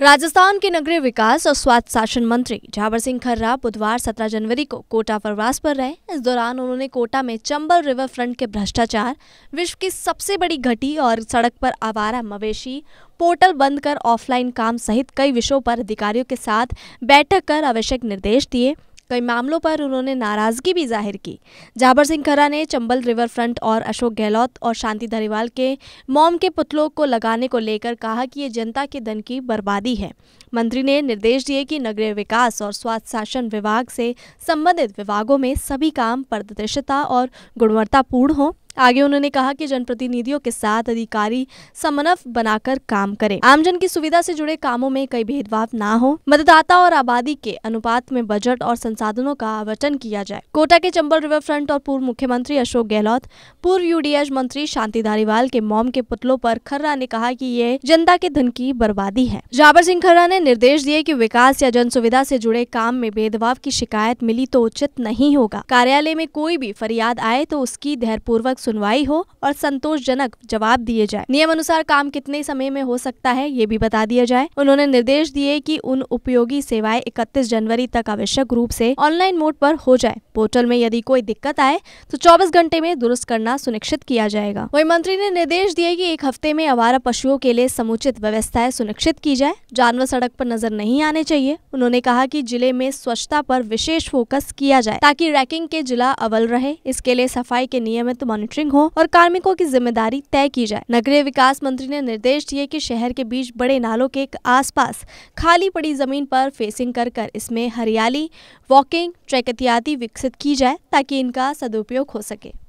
राजस्थान के नगरीय विकास और स्वास्थ्य शासन मंत्री झावर सिंह खर्रा बुधवार 17 जनवरी को कोटा प्रवास पर रहे इस दौरान उन्होंने कोटा में चंबल रिवर फ्रंट के भ्रष्टाचार विश्व की सबसे बड़ी घटी और सड़क पर आवारा मवेशी पोर्टल बंद कर ऑफलाइन काम सहित कई विषयों पर अधिकारियों के साथ बैठक कर आवश्यक निर्देश दिए कई मामलों पर उन्होंने नाराजगी भी जाहिर की जाबर सिंह खरा ने चंबल रिवर फ्रंट और अशोक गहलोत और शांति धारीवाल के मोम के पुतलों को लगाने को लेकर कहा कि ये जनता के धन की बर्बादी है मंत्री ने निर्देश दिए कि नगरीय विकास और स्वास्थ्य शासन विभाग से संबंधित विभागों में सभी काम पारदर्शिता और गुणवत्तापूर्ण हों आगे उन्होंने कहा कि जनप्रतिनिधियों के साथ अधिकारी समन्वय बनाकर काम करें आमजन की सुविधा से जुड़े कामों में कई भेदभाव ना हो मतदाता और आबादी के अनुपात में बजट और संसाधनों का आवंटन किया जाए कोटा के चंबल रिवर फ्रंट और पूर्व मुख्यमंत्री अशोक गहलोत पूर्व यू मंत्री शांति धारीवाल के मोम के पुतलों आरोप खर्रा ने कहा की ये जनता के धन की बर्बादी है जाबर सिंह खर्रा ने निर्देश दिए की विकास या जन सुविधा ऐसी जुड़े काम में भेदभाव की शिकायत मिली तो उचित नहीं होगा कार्यालय में कोई भी फरियाद आए तो उसकी धैर्यपूर्वक सुनवाई हो और संतोषजनक जवाब दिए जाए नियम अनुसार काम कितने समय में हो सकता है ये भी बता दिया जाए उन्होंने निर्देश दिए कि उन उपयोगी सेवाएं 31 जनवरी तक आवश्यक रूप से ऑनलाइन मोड पर हो जाए पोर्टल में यदि कोई दिक्कत आए तो 24 घंटे में दुरुस्त करना सुनिश्चित किया जाएगा वही मंत्री ने निर्देश दिए कि एक हफ्ते में आवारा पशुओं के लिए समुचित व्यवस्थाएं सुनिश्चित की जाए जानवर सड़क पर नजर नहीं आने चाहिए उन्होंने कहा कि जिले में स्वच्छता पर विशेष फोकस किया जाए ताकि रैकिंग के जिला अवल रहे इसके लिए सफाई के नियमित मॉनिटर मॉनिटरिंग हो और कार्मिकों की जिम्मेदारी तय की जाए नगरीय विकास मंत्री ने निर्देश दिए कि शहर के बीच बड़े नालों के आसपास खाली पड़ी जमीन पर फेसिंग कर कर इसमें हरियाली वॉकिंग ट्रैक इत्यादि विकसित की जाए ताकि इनका सदुपयोग हो सके